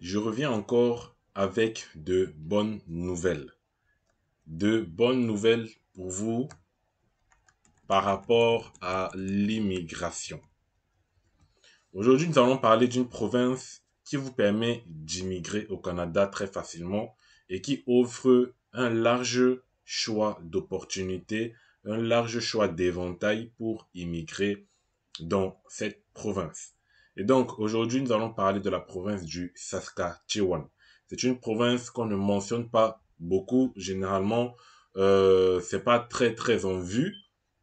je reviens encore avec de bonnes nouvelles. De bonnes nouvelles pour vous par rapport à l'immigration. Aujourd'hui, nous allons parler d'une province qui vous permet d'immigrer au Canada très facilement et qui offre un large choix d'opportunités, un large choix d'éventails pour immigrer dans cette province. Et donc, aujourd'hui, nous allons parler de la province du Saskatchewan. C'est une province qu'on ne mentionne pas beaucoup. Généralement, ce euh, c'est pas très très en vue,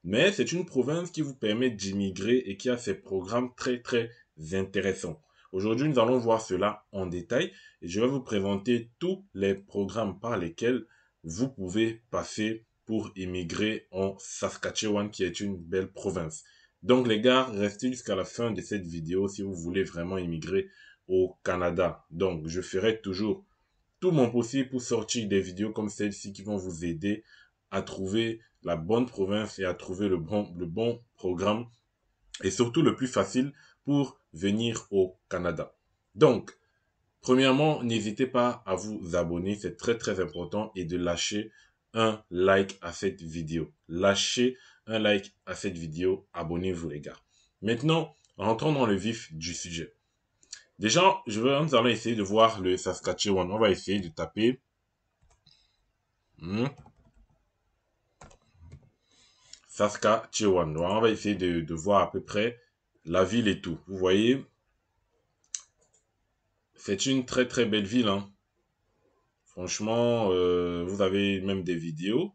mais c'est une province qui vous permet d'immigrer et qui a ses programmes très très intéressants. Aujourd'hui, nous allons voir cela en détail et je vais vous présenter tous les programmes par lesquels vous pouvez passer pour immigrer en Saskatchewan, qui est une belle province. Donc les gars, restez jusqu'à la fin de cette vidéo si vous voulez vraiment immigrer au Canada. Donc je ferai toujours tout mon possible pour sortir des vidéos comme celle-ci qui vont vous aider à trouver la bonne province et à trouver le bon, le bon programme et surtout le plus facile pour venir au Canada. Donc, premièrement, n'hésitez pas à vous abonner, c'est très très important et de lâcher un like à cette vidéo. Lâchez un like à cette vidéo. Abonnez-vous, les gars. Maintenant, rentrons dans le vif du sujet. Déjà, je vais, nous allons essayer de voir le Saskatchewan. On va essayer de taper. Hmm. Saskatchewan. on va essayer de, voir à peu près la ville et tout. Vous voyez, c'est une très très belle ville. Hein. Franchement, euh, vous avez même des vidéos.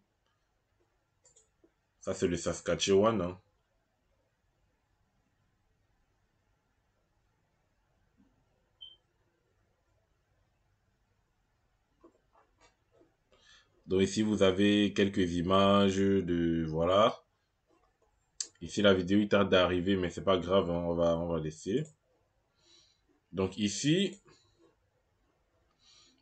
Ça, c'est le Saskatchewan. Hein. Donc ici, vous avez quelques images de... Voilà. Ici, la vidéo est tarde d'arriver, mais c'est pas grave, hein. on, va, on va laisser. Donc ici,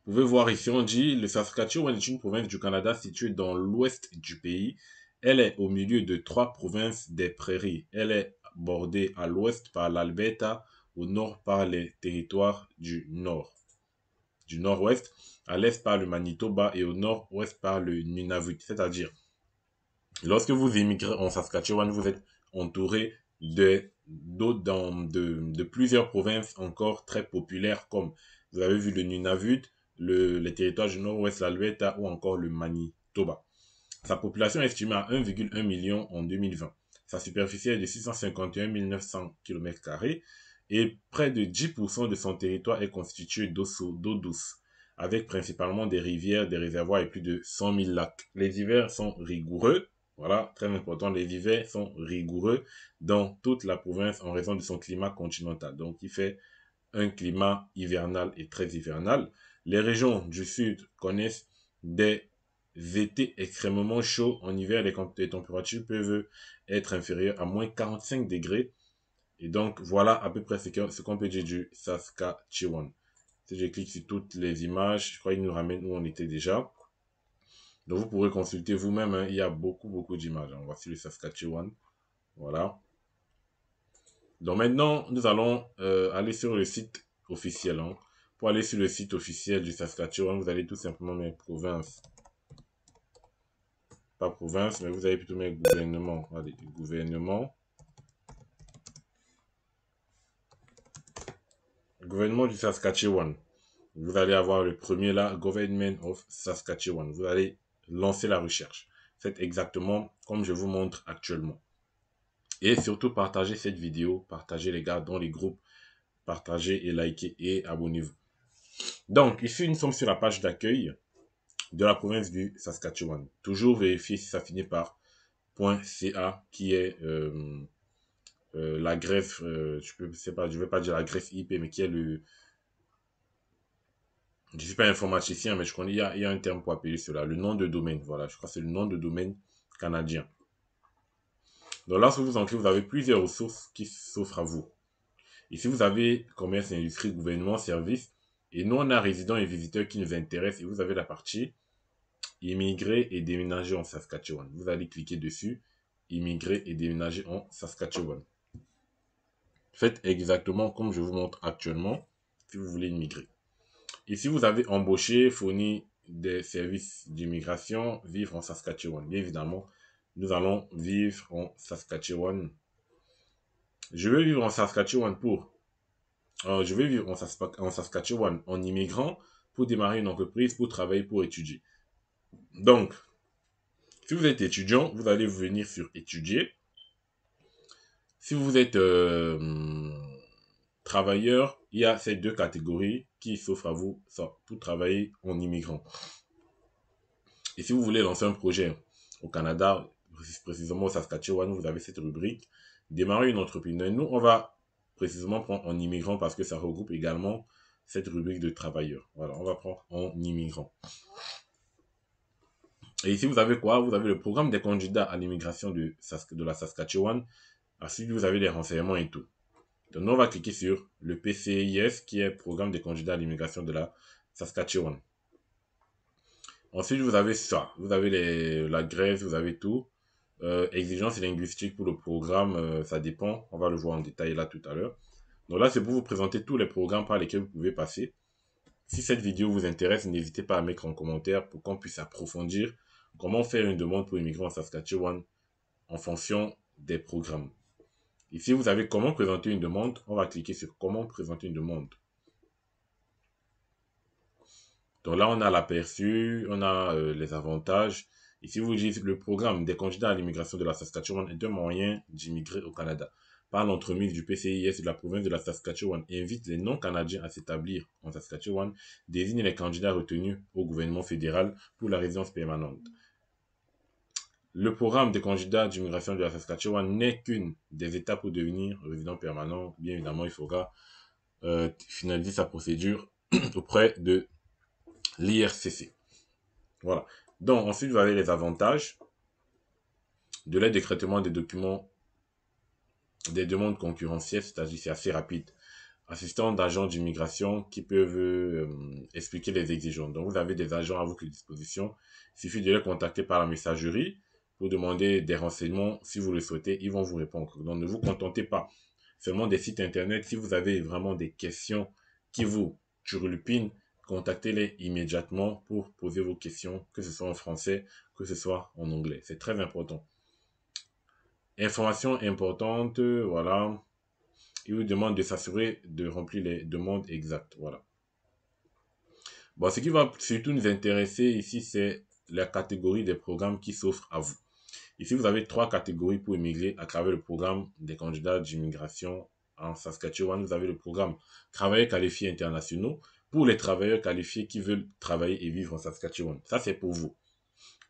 vous pouvez voir ici, on dit le Saskatchewan est une province du Canada située dans l'ouest du pays elle est au milieu de trois provinces des Prairies. Elle est bordée à l'ouest par l'Alberta, au nord par les territoires du Nord, du Nord-Ouest, à l'est par le Manitoba et au Nord-Ouest par le Nunavut. C'est-à-dire, lorsque vous émigrez en Saskatchewan, vous êtes entouré de, de, plusieurs provinces encore très populaires comme vous avez vu le Nunavut, les territoires du Nord-Ouest, l'Alberta ou encore le Manitoba. Sa population est estimée à 1,1 million en 2020. Sa superficie est de 651 900 km2 et près de 10% de son territoire est constitué d'eau douce, avec principalement des rivières, des réservoirs et plus de 100 000 lacs. Les hivers sont rigoureux, voilà, très important, les hivers sont rigoureux dans toute la province en raison de son climat continental. Donc il fait un climat hivernal et très hivernal. Les régions du sud connaissent des été extrêmement chaud En hiver, les, les, températures peuvent être inférieures à moins 45 degrés. Et donc, voilà à peu près ce qu'on peut dire du Saskatchewan. Si je clique sur toutes les images, je crois qu'il nous ramène où on était déjà. Donc, vous pourrez consulter vous-même. Hein. Il y a beaucoup, beaucoup d'images. Voici le Saskatchewan. Voilà. Donc, maintenant, nous allons euh, aller sur le site officiel. Hein. Pour aller sur le site officiel du Saskatchewan, vous allez tout simplement mettre province pas province, mais vous avez plutôt mettre gouvernement. Allez, gouvernement. Gouvernement du Saskatchewan. Vous allez avoir le premier là, Government of Saskatchewan. Vous allez lancer la recherche. C'est exactement comme je vous montre actuellement. Et surtout, partagez cette vidéo, partagez les gars dans les groupes, partagez et likez et abonnez-vous. Donc, ici, nous sommes sur la page d'accueil de la province du Saskatchewan. Toujours vérifier si ça finit par .ca qui est euh, euh, la greffe, euh, je ne pas, vais pas dire la greffe IP, mais qui est le... Je ne suis pas informaticien, mais je connais, qu'il y, a, un terme pour appeler cela, le nom de domaine, voilà, je crois que c'est le nom de domaine canadien. Donc là, si vous entrez, vous avez plusieurs ressources qui s'offrent à vous. Et si vous avez commerce, industrie, gouvernement, service, et nous, on a résidents et visiteurs qui nous intéressent. Et vous avez la partie immigrer et déménager en Saskatchewan. Vous allez cliquer dessus, immigrer et déménager en Saskatchewan. Faites exactement comme je vous montre actuellement si vous voulez immigrer. Et si vous avez embauché, fourni des services d'immigration, vivre en Saskatchewan. Bien évidemment, nous allons vivre en Saskatchewan. Je veux vivre en Saskatchewan pour je vais vivre en, Saskatchewan en immigrant pour démarrer une entreprise, pour travailler, pour étudier. Donc, si vous êtes étudiant, vous allez vous venir sur étudier. Si vous êtes euh, travailleur, il y a ces deux catégories qui s'offrent à vous pour travailler en immigrant. Et si vous voulez lancer un projet au Canada, précisément au Saskatchewan, vous avez cette rubrique, démarrer une entreprise. Nous, on va précisément prendre en immigrant parce que ça regroupe également cette rubrique de travailleurs. Voilà, on va prendre en immigrant. Et ici, vous avez quoi Vous avez le programme des candidats à l'immigration de, de, la Saskatchewan. Ensuite, vous avez les renseignements et tout. Donc, on va cliquer sur le PCIS, qui est Programme des candidats à l'immigration de la Saskatchewan. Ensuite, vous avez ça. Vous avez les, la Grèce, vous avez tout. Exigences euh, exigence linguistique pour le programme, euh, ça dépend. On va le voir en détail là tout à l'heure. Donc là, c'est pour vous présenter tous les programmes par lesquels vous pouvez passer. Si cette vidéo vous intéresse, n'hésitez pas à mettre en commentaire pour qu'on puisse approfondir comment faire une demande pour immigrer en Saskatchewan en fonction des programmes. Ici, vous avez comment présenter une demande. On va cliquer sur comment présenter une demande. Donc là, on a l'aperçu, on a euh, les avantages. Ici, si vous dites le programme des candidats à l'immigration de la Saskatchewan est un moyen d'immigrer au Canada par l'entremise du PCIS de la province de la Saskatchewan invite les non-Canadiens à s'établir en Saskatchewan, désigne les candidats retenus au gouvernement fédéral pour la résidence permanente. Le programme des candidats d'immigration de la Saskatchewan n'est qu'une des étapes pour devenir résident permanent. Bien évidemment, il faudra euh, finaliser sa procédure auprès de l'IRCC. Voilà. Donc, ensuite, vous avez les avantages. De l'aide de des documents des demandes concurrentielles, c'est-à-dire assez rapide. Assistant d'agents d'immigration qui peuvent euh, expliquer les exigences. Donc, vous avez des agents à votre disposition. Il suffit de les contacter par la messagerie pour demander des renseignements si vous le souhaitez. Ils vont vous répondre. Donc, ne vous contentez pas seulement des sites internet. Si vous avez vraiment des questions qui vous turlupinent, contactez-les immédiatement pour poser vos questions, que ce soit en français, que ce soit en anglais. C'est très important. Information importante, voilà. Il vous demande de s'assurer de remplir les demandes exactes, voilà. Bon, ce qui va surtout nous intéresser ici, c'est la catégorie des programmes qui s'offrent à vous. Ici, vous avez trois catégories pour émigrer à travers le programme des candidats d'immigration en Saskatchewan. Vous avez le programme Travail qualifié international » pour les travailleurs qualifiés qui veulent travailler et vivre en Saskatchewan. Ça, c'est pour vous.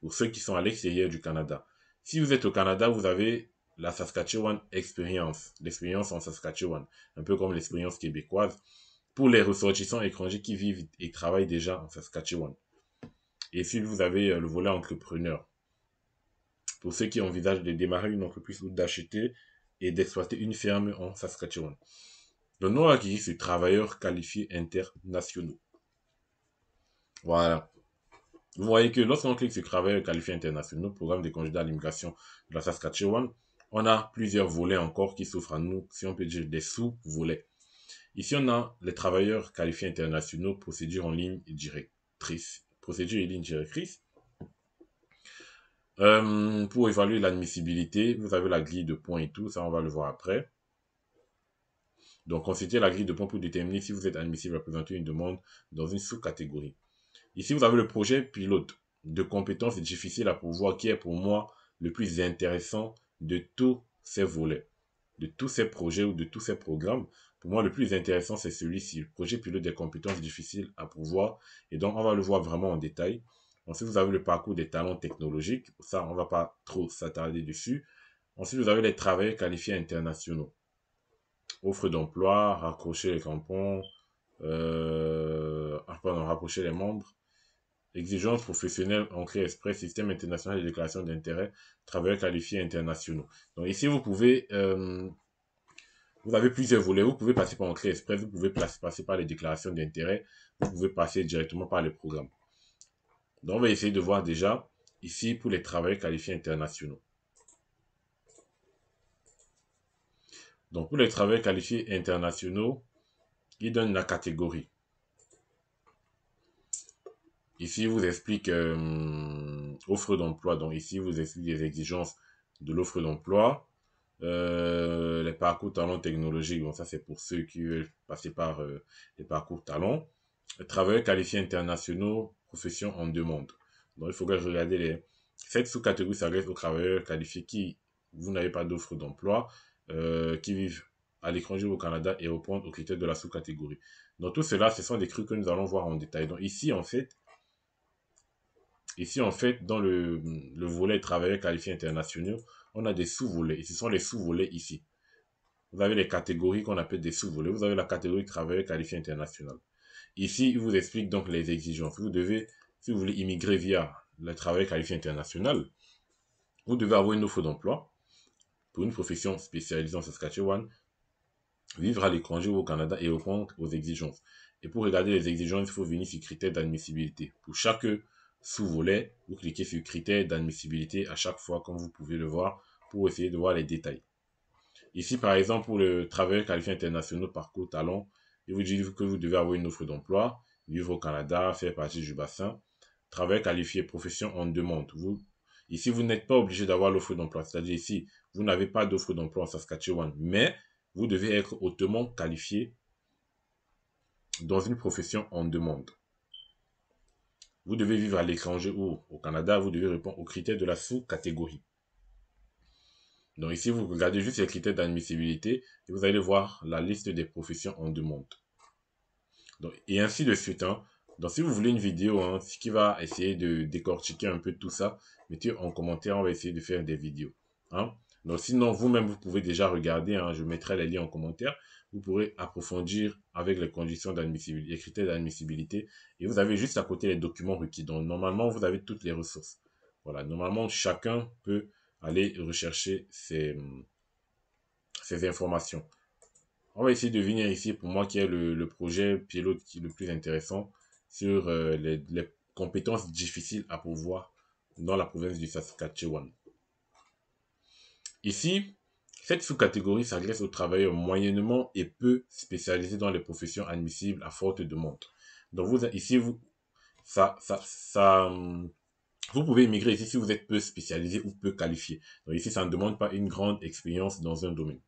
Pour ceux qui sont à l'extérieur du Canada. Si vous êtes au Canada, vous avez la Saskatchewan Experience, l'expérience en Saskatchewan, un peu comme l'expérience québécoise, pour les ressortissants étrangers qui vivent et travaillent déjà en Saskatchewan. Et si vous avez euh, le volet entrepreneur, pour ceux qui envisagent de démarrer une entreprise ou d'acheter et d'exploiter une ferme en Saskatchewan. Le nom acquis, c'est travailleurs qualifiés internationaux. Voilà. Vous voyez que lorsqu'on clique sur travailleurs qualifiés internationaux, programme des candidats à l'immigration de la Saskatchewan, on a plusieurs volets encore qui souffrent. à nous, si on peut dire des sous-volets. Ici, on a les travailleurs qualifiés internationaux, procédures en ligne directrice. Procédures en ligne directrice. Euh, pour évaluer l'admissibilité, vous avez la grille de points et tout, ça on va le voir après. Donc, consultez la grille de points pour déterminer si vous êtes admissible à présenter une demande dans une sous-catégorie. Ici, vous avez le projet pilote de compétences difficiles à pourvoir qui est pour moi le plus intéressant de tous ces volets, de tous ces projets ou de tous ces programmes. Pour moi, le plus intéressant, c'est celui-ci, le projet pilote des compétences difficiles à pourvoir. Et donc, on va le voir vraiment en détail. Ensuite, vous avez le parcours des talents technologiques. Ça, on ne va pas trop s'attarder dessus. Ensuite, vous avez les travailleurs qualifiés internationaux offre d'emploi, raccrocher les crampons, euh, ah, rapprocher les membres, exigences professionnelles ancrées express, système international de déclaration d'intérêt, travailleurs qualifiés internationaux. Donc ici, vous pouvez, euh, vous avez plusieurs volets. Vous pouvez passer par ancrée express, vous pouvez passer par les déclarations d'intérêt, vous pouvez passer directement par les programmes. Donc on va essayer de voir déjà ici pour les travailleurs qualifiés internationaux. Donc, pour les travailleurs qualifiés internationaux, ils donnent la catégorie. Ici, vous explique euh, offre d'emploi. Donc, ici, vous explique les exigences de l'offre d'emploi. Euh, les parcours talents technologiques, bon, ça c'est pour ceux qui veulent passer par euh, les parcours talents. travailleurs qualifiés internationaux, profession en demande. Donc il faut regarder les. Cette sous-catégorie s'adresse aux travailleurs qualifiés qui, vous n'avez pas d'offre d'emploi, euh, qui vivent à l'étranger au Canada et répondre aux critères de la sous-catégorie. Donc, tout cela, ce sont des crues que nous allons voir en détail. Donc ici, en fait, ici, en fait dans le, volet travail qualifié internationaux, on a des sous-volets. Et ce sont les sous-volets ici. Vous avez les catégories qu'on appelle des sous-volets. Vous avez la catégorie travail qualifié international. Ici, il vous explique donc les exigences. Vous devez, si vous voulez immigrer via le travail qualifié international, vous devez avoir une offre d'emploi une profession spécialisée en Saskatchewan, vivre à l'étranger ou au Canada et répondre aux exigences. Et pour regarder les exigences, il faut venir sur critères d'admissibilité. Pour chaque sous-volet, vous cliquez sur critères d'admissibilité à chaque fois, comme vous pouvez le voir, pour essayer de voir les détails. Ici, par exemple, pour le travail qualifié international parcours talent, il vous dit que vous devez avoir une offre d'emploi, vivre au Canada, faire partie du bassin. Travail qualifié profession en demande. Vous Ici, vous n'êtes pas obligé d'avoir l'offre d'emploi. C'est-à-dire ici, vous n'avez pas d'offre d'emploi en Saskatchewan, mais vous devez être hautement qualifié dans une profession en demande. Vous devez vivre à l'étranger ou au Canada, vous devez répondre aux critères de la sous-catégorie. Donc ici, vous regardez juste les critères d'admissibilité et vous allez voir la liste des professions en demande. et ainsi de suite. Hein. Donc si vous voulez une vidéo hein, ce qui va essayer de décortiquer un peu tout ça, mettez en commentaire, on va essayer de faire des vidéos. Hein. Donc sinon, vous-même, vous pouvez déjà regarder, hein. je mettrai les liens en commentaire. Vous pourrez approfondir avec les conditions d'admissibilité, les critères d'admissibilité. Et vous avez juste à côté les documents requis. Donc normalement, vous avez toutes les ressources. Voilà, normalement, chacun peut aller rechercher ces, ces hum, informations. On va essayer de venir ici pour moi qui est le, projet pilote qui est le plus intéressant sur euh, les, les compétences difficiles à pourvoir dans la province du Saskatchewan. Ici, cette sous-catégorie s'adresse aux travailleurs moyennement et peu spécialisés dans les professions admissibles à forte demande. Donc vous, ici, vous, ça, ça, hum, vous pouvez immigrer ici si vous êtes peu spécialisé ou peu qualifié. Donc ici, ça ne demande pas une grande expérience dans un domaine.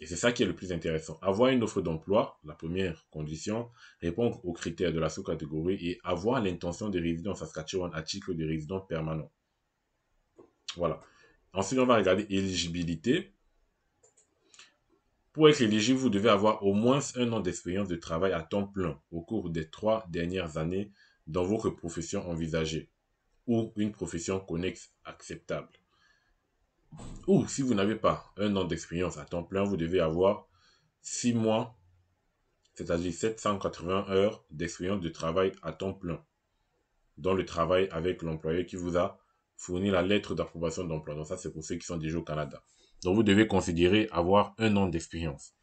Et c'est ça qui est le plus intéressant. Avoir une offre d'emploi, la première condition, répondre aux critères de la sous-catégorie et avoir l'intention de résider en Saskatchewan à titre de résident permanent. Voilà. Ensuite, on va regarder éligibilité. Pour être éligible, vous devez avoir au moins un an d'expérience de travail à temps plein au cours des trois dernières années dans votre profession envisagée ou une profession connexe acceptable. Ou si vous n'avez pas un an d'expérience à temps plein, vous devez avoir 6 mois, c'est-à-dire 780 heures d'expérience de travail à temps plein, dans le travail avec l'employeur qui vous a fourni la lettre d'approbation d'emploi. Donc ça, c'est pour ceux qui sont déjà au Canada. Donc vous devez considérer avoir un an d'expérience.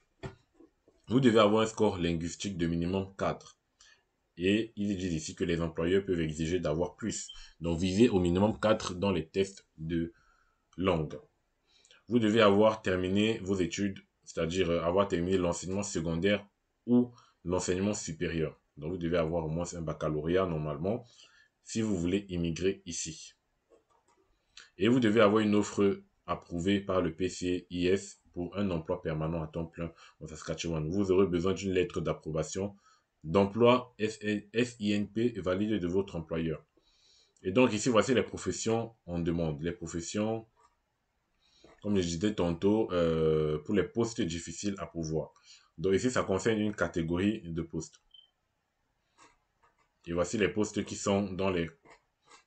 Vous devez avoir un score linguistique de minimum 4. Et il est dit ici que les employeurs peuvent exiger d'avoir plus. Donc visez au minimum 4 dans les tests de longue. Vous devez avoir terminé vos études, c'est-à-dire euh, avoir terminé l'enseignement secondaire ou l'enseignement supérieur. Donc vous devez avoir au moins un baccalauréat normalement si vous voulez immigrer ici. Et vous devez avoir une offre approuvée par le PCIS pour un emploi permanent à temps plein en Saskatchewan. Vous aurez besoin d'une lettre d'approbation d'emploi SINP valide de votre employeur. Et donc ici, voici les professions en demande. Les professions comme je disais tantôt, euh, pour les postes difficiles à pourvoir. Donc ici, ça concerne une catégorie de postes. Et voici les postes qui sont dans les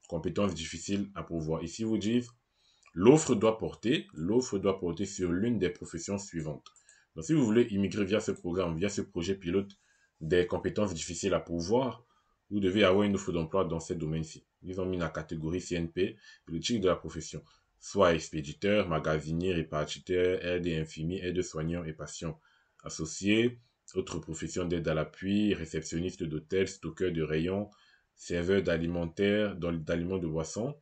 compétences difficiles à pourvoir. Ici, vous disent, l'offre doit porter, l'offre doit porter sur l'une des professions suivantes. Donc si vous voulez immigrer via ce programme, via ce projet pilote des compétences difficiles à pourvoir, vous devez avoir une offre d'emploi dans ces domaines-ci. Ils ont mis la catégorie CNP, politique de la profession soit expéditeur, magasinier, répartiteurs, aide et infirmiers, aide soignants et patients. Associés, autres profession d'aide à l'appui, réceptionniste d'hôtels, stockeur de rayons, serveur d'alimentaire, d'aliments de boissons,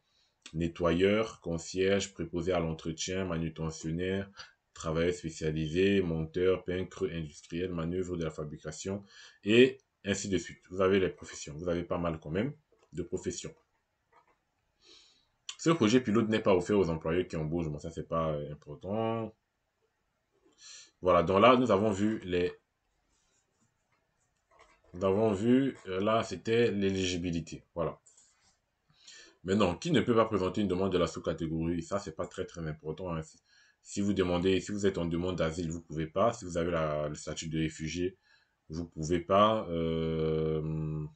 nettoyeur concierge, préposé à l'entretien, manutentionnaire, travailleur spécialisé monteur, peintre, industriel, manœuvre de la fabrication et ainsi de suite. Vous avez les professions, vous avez pas mal quand même de professions. Ce projet pilote n'est pas offert aux employés qui embauchent, Moi, ça c'est pas euh, important. Voilà, donc là, nous avons vu les... Nous avons vu, euh, là, c'était l'éligibilité. Voilà. Maintenant, qui ne peut pas présenter une demande de la sous-catégorie Ça, c'est pas très, très important. Hein. Si vous demandez, si vous êtes en demande d'asile, vous pouvez pas. Si vous avez le statut de réfugié, vous pouvez pas. Euh...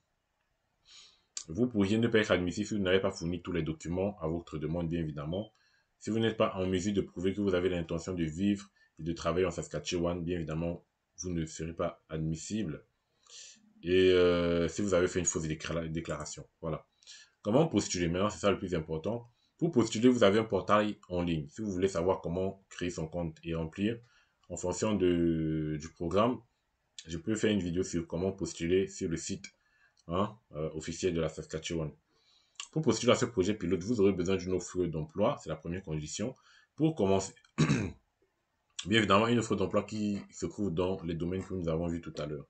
Vous pourriez ne pas être admissible si vous n'avez pas fourni tous les documents à votre demande, bien évidemment. Si vous n'êtes pas en mesure de prouver que vous avez l'intention de vivre et de travailler en Saskatchewan, bien évidemment, vous ne serez pas admissible. Et euh, si vous avez fait une fausse déclaration. Voilà. Comment postuler maintenant C'est ça le plus important. Pour postuler, vous avez un portail en ligne. Si vous voulez savoir comment créer son compte et remplir, en fonction du programme, je peux faire une vidéo sur comment postuler sur le site Hein, euh, officiel de la Saskatchewan. Pour postuler à ce projet pilote, vous aurez besoin d'une offre d'emploi, c'est la première condition. Pour commencer, bien évidemment, une offre d'emploi qui se trouve dans les domaines que nous avons vus tout à l'heure.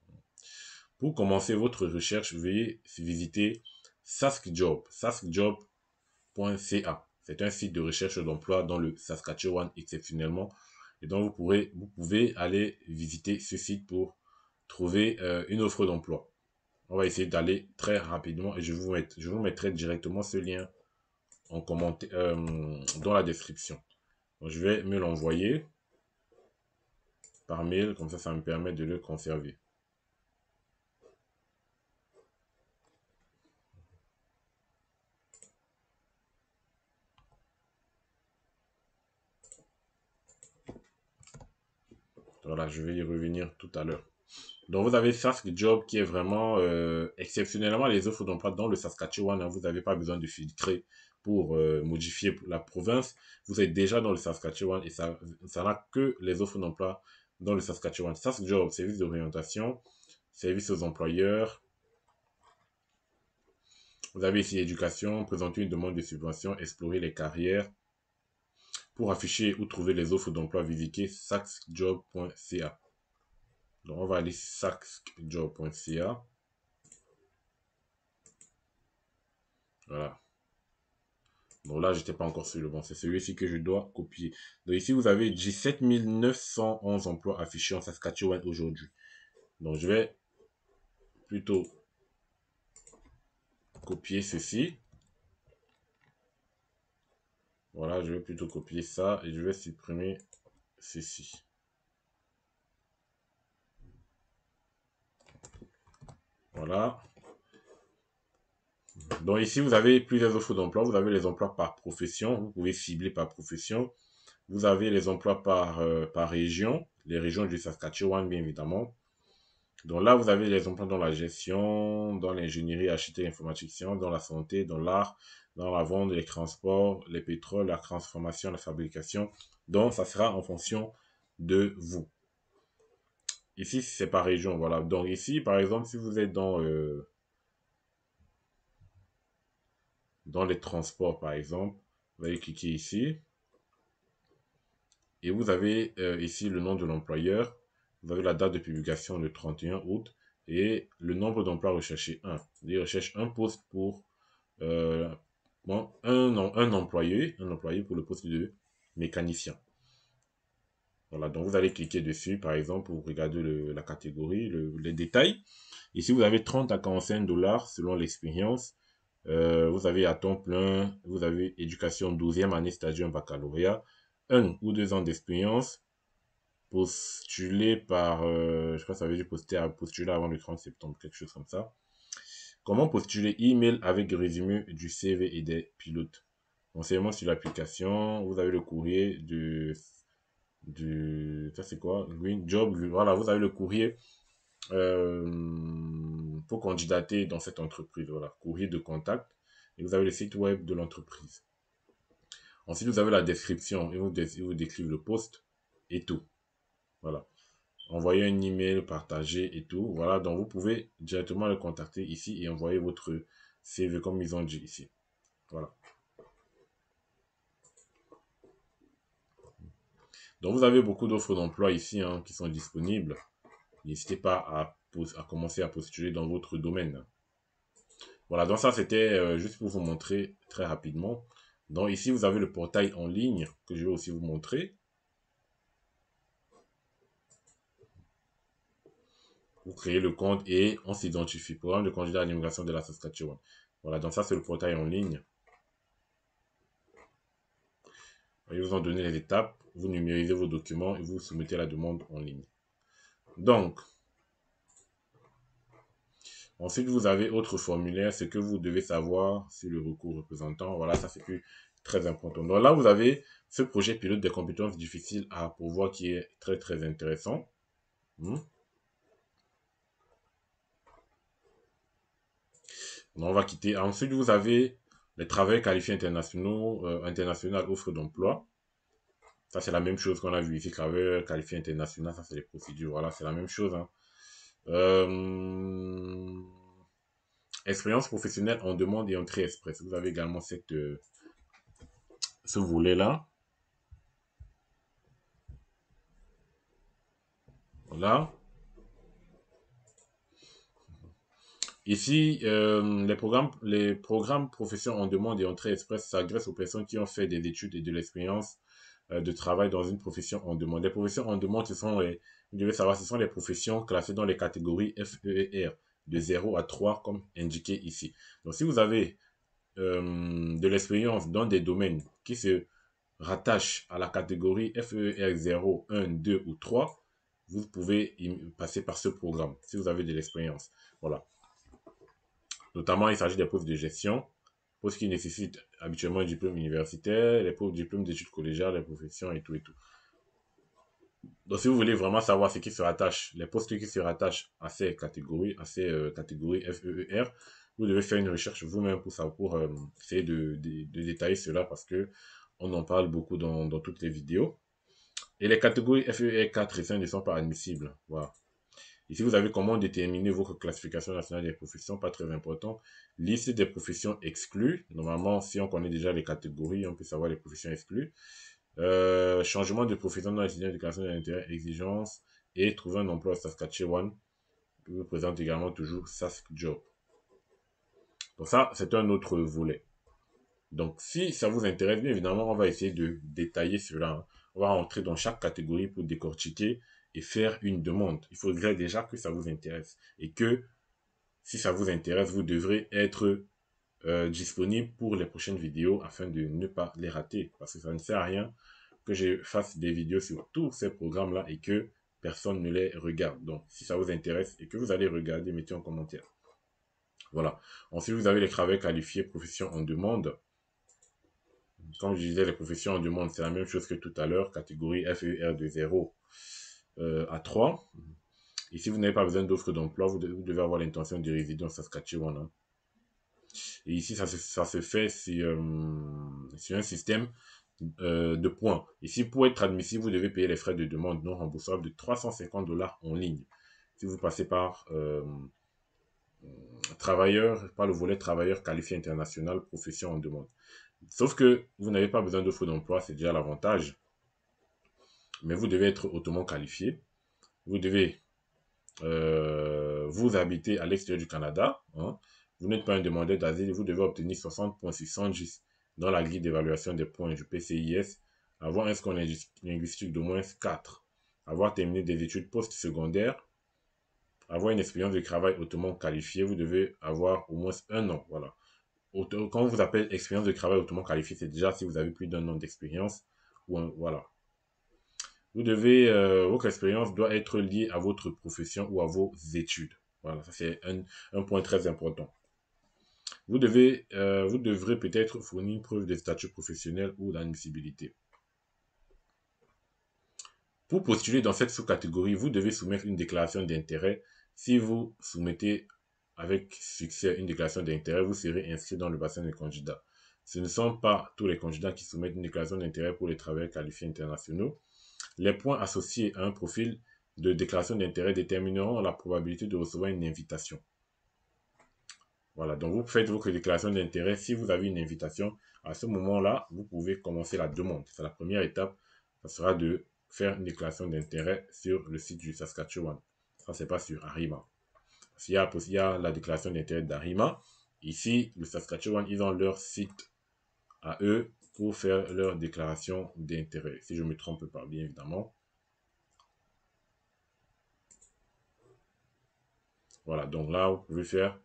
Pour commencer votre recherche, veuillez visiter SaskJob, saskjob.ca. C'est un site de recherche d'emploi dans le Saskatchewan exceptionnellement. Et donc, vous, pouvez aller visiter ce site pour trouver euh, une offre d'emploi. On va essayer d'aller très rapidement et je vous, je vous mettrai directement ce lien en euh, dans la description. je vais me l'envoyer par mail, comme ça, ça me permet de le conserver. Voilà, je vais y revenir tout à l'heure. Donc, vous avez Sask Job qui est vraiment euh, exceptionnellement les offres d'emploi dans le Saskatchewan. Hein. vous n'avez pas besoin de filtrer pour euh, modifier la province. Vous êtes déjà dans le Saskatchewan et ça, n'a que les offres d'emploi dans le Saskatchewan. Sask Job, service d'orientation, service aux employeurs. Vous avez ici éducation, présenter une demande de subvention, explorer les carrières. Pour afficher ou trouver les offres d'emploi, visitez saxjob.ca. Donc, on va aller saxjob.ca. Voilà. Donc là, je n'étais pas encore sur le bon. C'est celui-ci que je dois copier. Donc ici, vous avez 17 911 emplois affichés en Saskatchewan aujourd'hui. Donc je vais plutôt copier ceci. Voilà, je vais plutôt copier ça et je vais supprimer ceci. Voilà. Donc ici, vous avez plusieurs offres d'emploi. Vous avez les emplois par profession. Vous pouvez cibler par profession. Vous avez les emplois par, euh, par région. Les régions du Saskatchewan, bien évidemment. Donc là, vous avez les emplois dans la gestion, dans l'ingénierie, acheter, informatique, science, dans la santé, dans l'art, dans la vente, les transports, les pétroles, la transformation, la fabrication. Donc, ça sera en fonction de vous. Ici, c'est par région, voilà. Donc ici, par exemple, si vous êtes dans, euh, dans les transports, par exemple, vous allez cliquer ici. Et vous avez euh, ici le nom de l'employeur. Vous avez la date de publication le 31 août et le nombre d'emplois recherchés 1. Il recherche un poste pour euh, un, un employé, un employé pour le poste de mécanicien. Voilà, donc vous allez cliquer dessus, par exemple, pour regarder la catégorie, les détails. Ici, vous avez 30 à 45 dollars selon l'expérience. Euh, vous avez à temps plein, vous avez éducation 12e année stagiaire baccalauréat, un ou deux ans d'expérience, postulé par, euh, je crois que ça veut dire poster, postuler avant le 30 septembre, quelque chose comme ça. Comment postuler email avec résumé du CV et des pilotes moi sur l'application, vous avez le courrier de du... Ça, c'est quoi Green Job. Voilà, vous avez le courrier euh, pour candidater dans cette entreprise. Voilà, courrier de contact. Et vous avez le site web de l'entreprise. Ensuite, vous avez la description. et vous, vous décrivent le poste et tout. Voilà. Envoyez un email, partagez et tout. Voilà, donc vous pouvez directement le contacter ici et envoyer votre CV comme ils ont dit ici. Voilà. Donc vous avez beaucoup d'offres d'emploi ici hein, qui sont disponibles. N'hésitez pas à, commencer à postuler dans votre domaine. Voilà, donc ça c'était euh, juste pour vous montrer très rapidement. Donc ici vous avez le portail en ligne que je vais aussi vous montrer. Vous créez le compte et on s'identifie. pour de candidat à l'immigration de la Saskatchewan. Voilà, donc ça c'est le portail en ligne. vous en donner les étapes. Vous numérisez vos documents et vous soumettez la demande en ligne. Donc, ensuite, vous avez autre formulaire, ce que vous devez savoir sur le recours représentant. Voilà, ça c'est très important. Donc là, vous avez ce projet pilote des compétences difficiles à pourvoir qui est très, très intéressant. Hmm. on va quitter. Ensuite, vous avez les qualifié qualifiés internationaux, euh, d'emploi. Ça, c'est la même chose qu'on a vu ici. Travail qualifié international, ça, c'est les procédures. Voilà, c'est la même chose. Hein. Euh, expérience professionnelle en demande et entrée express. Vous avez également cette, euh, ce volet-là. Voilà. Ici, euh, les, programmes, les programmes profession en demande et entrée express s'adressent aux personnes qui ont fait des études et de l'expérience euh, de travail dans une profession en demande. Les professions en demande, vous devez savoir, ce sont les professions classées dans les catégories FER de 0 à 3 comme indiqué ici. Donc, si vous avez euh, de l'expérience dans des domaines qui se rattachent à la catégorie FER 0, 1, 2 ou 3, vous pouvez passer par ce programme si vous avez de l'expérience. Voilà. Notamment, il s'agit des postes de gestion, pour qui nécessite habituellement un diplôme universitaire, les postes diplôme d'études collégiales, les professions et tout et tout. Donc, si vous voulez vraiment savoir ce qui se rattache, les postes qui se rattachent à ces catégories, à ces euh, catégories FEER, vous devez faire une recherche vous-même pour savoir, pour euh, essayer de, détailler cela parce que on en parle beaucoup dans, dans toutes les vidéos. Et les catégories FEER 4 et 5 ne sont pas admissibles. Voilà. Ici, vous avez comment déterminer votre classification nationale des professions, pas très important. Liste des professions exclues. Normalement, si on connaît déjà les catégories, on peut savoir les professions exclues. Euh, changement de profession dans les de d'éducation d'intérêt, exigence et trouver un emploi à Saskatchewan. Je vous présente également toujours SaskJob. Donc ça, c'est un autre volet. Donc si ça vous intéresse, bien évidemment, on va essayer de détailler cela. Hein. On va entrer dans chaque catégorie pour décortiquer et faire une demande. Il faudrait déjà que ça vous intéresse et que si ça vous intéresse, vous devrez être euh, disponible pour les prochaines vidéos afin de ne pas les rater parce que ça ne sert à rien que je fasse des vidéos sur tous ces programmes-là et que personne ne les regarde. Donc, si ça vous intéresse et que vous allez regarder, mettez en commentaire. Voilà. Ensuite, vous avez les travaux qualifiés profession en demande. Comme je disais, les professions en demande, c'est la même chose que tout à l'heure, catégorie FER de 0. Euh, à 3. Et si vous n'avez pas besoin d'offre d'emploi, vous, devez avoir l'intention de résider en Saskatchewan. Hein. Et ici, ça se, fait euh, sur, un système euh, de points. Ici, pour être admissible, vous devez payer les frais de demande non remboursables de 350 dollars en ligne. Si vous passez par par le volet travailleur qualifié international, profession en demande. Sauf que vous n'avez pas besoin d'offre d'emploi, c'est déjà l'avantage mais vous devez être hautement qualifié. Vous devez euh, vous habiter à l'extérieur du Canada. Hein. Vous n'êtes pas un demandeur d'asile, vous devez obtenir 60 points 610 dans la grille d'évaluation des points du PCIS, avoir un score linguistique de moins 4, avoir terminé des études post-secondaires, avoir une expérience de travail hautement qualifiée, vous devez avoir au moins un an. Voilà. Quand on vous appelle expérience de travail hautement qualifiée, c'est déjà si vous avez plus d'un an d'expérience. Voilà devez, euh, votre expérience doit être liée à votre profession ou à vos études. Voilà, ça c'est un, point très important. Vous, devez, euh, vous devrez peut-être fournir une preuve de statut professionnel ou d'admissibilité. Pour postuler dans cette sous-catégorie, vous devez soumettre une déclaration d'intérêt. Si vous soumettez avec succès une déclaration d'intérêt, vous serez inscrit dans le bassin des candidats. Ce ne sont pas tous les candidats qui soumettent une déclaration d'intérêt pour les travailleurs qualifiés internationaux. Les points associés à un profil de déclaration d'intérêt détermineront la probabilité de recevoir une invitation. Voilà, donc vous faites votre déclaration d'intérêt. Si vous avez une invitation, à ce moment-là, vous pouvez commencer la demande. C'est la première étape. ce sera de faire une déclaration d'intérêt sur le site du Saskatchewan. Ça, c'est pas sur Arima. S'il y a, la déclaration d'intérêt d'Arima, ici, le Saskatchewan, ils ont leur site à eux pour faire leur déclaration d'intérêt, si je ne me trompe pas, bien évidemment. Voilà, donc là, vous pouvez faire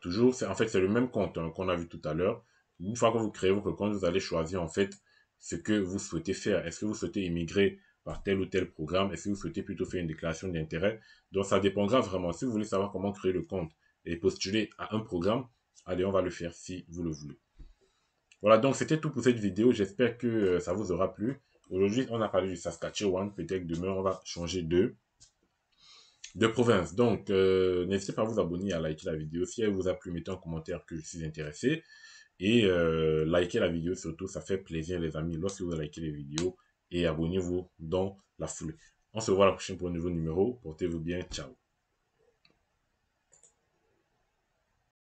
toujours, en fait, c'est le même compte hein, qu'on a vu tout à l'heure. Une fois que vous créez votre compte, vous allez choisir en fait ce que vous souhaitez faire. Est-ce que vous souhaitez immigrer par tel ou tel programme Est-ce que vous souhaitez plutôt faire une déclaration d'intérêt Donc, ça dépendra vraiment. Si vous voulez savoir comment créer le compte et postuler à un programme, allez, on va le faire si vous le voulez. Voilà, donc c'était tout pour cette vidéo. J'espère que euh, ça vous aura plu. Aujourd'hui, on a parlé du Saskatchewan. Peut-être demain, on va changer de, de province. Donc, euh, n'hésitez pas à vous abonner, à liker la vidéo. Si elle vous a plu, mettez un commentaire que je suis intéressé. Et euh, likez la vidéo surtout, ça fait plaisir les amis lorsque vous likez les vidéos. Et abonnez-vous dans la foulée. On se voit la prochaine pour un nouveau numéro. Portez-vous bien. Ciao.